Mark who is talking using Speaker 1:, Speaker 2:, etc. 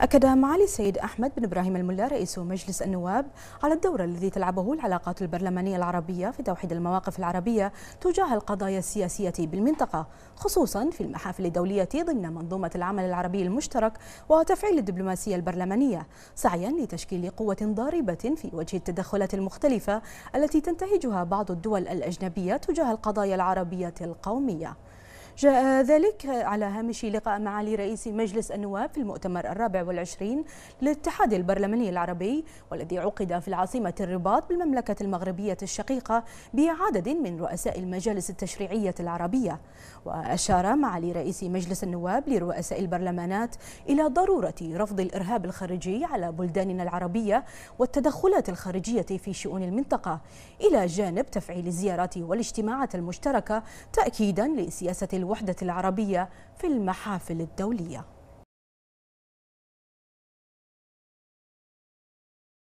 Speaker 1: أكد معالي
Speaker 2: السيد أحمد بن إبراهيم الملا رئيس مجلس النواب على الدور الذي تلعبه العلاقات البرلمانية العربية في توحيد المواقف العربية تجاه القضايا السياسية بالمنطقة خصوصا في المحافل الدولية ضمن منظومة العمل العربي المشترك وتفعيل الدبلوماسية البرلمانية سعيا لتشكيل قوة ضاربة في وجه التدخلات المختلفة التي تنتهجها بعض الدول الأجنبية تجاه القضايا العربية القومية جاء ذلك على هامش لقاء معالي رئيس مجلس النواب في المؤتمر الرابع والعشرين للاتحاد البرلماني العربي والذي عقد في العاصمة الرباط بالمملكة المغربية الشقيقة بعدد من رؤساء المجالس التشريعية العربية وأشار معالي رئيس مجلس النواب لرؤساء البرلمانات إلى ضرورة رفض الإرهاب الخارجي على بلداننا العربية والتدخلات الخارجية في شؤون المنطقة إلى جانب تفعيل الزيارات والاجتماعات المشتركة تأكيدا لسياسة الوحدة العربية في المحافل الدولية